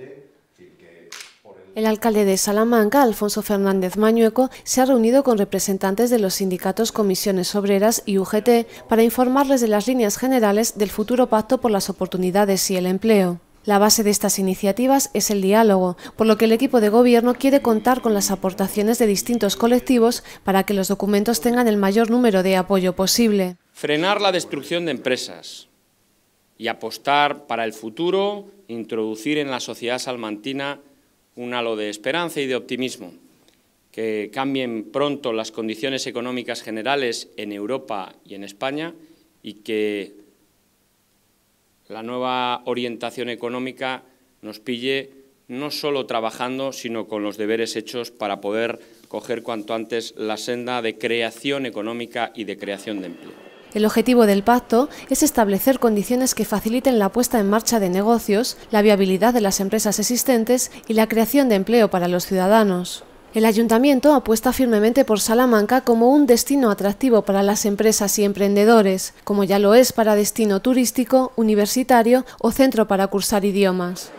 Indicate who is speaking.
Speaker 1: el... el... alcalde de Salamanca, Alfonso Fernández Mañueco, se ha reunido con representantes de los sindicatos Comisiones Obreras y UGT para informarles de las líneas generales del futuro pacto por las oportunidades y el empleo. La base de estas iniciativas es el diálogo, por lo que el equipo de gobierno quiere contar con las aportaciones de distintos colectivos para que los documentos tengan el mayor número de apoyo posible.
Speaker 2: Frenar la destrucción de empresas, y apostar para el futuro, introducir en la sociedad salmantina un halo de esperanza y de optimismo. Que cambien pronto las condiciones económicas generales en Europa y en España y que la nueva orientación económica nos pille no solo trabajando, sino con los deberes hechos para poder coger cuanto antes la senda de creación económica y de creación de empleo.
Speaker 1: El objetivo del pacto es establecer condiciones que faciliten la puesta en marcha de negocios, la viabilidad de las empresas existentes y la creación de empleo para los ciudadanos. El ayuntamiento apuesta firmemente por Salamanca como un destino atractivo para las empresas y emprendedores, como ya lo es para destino turístico, universitario o centro para cursar idiomas.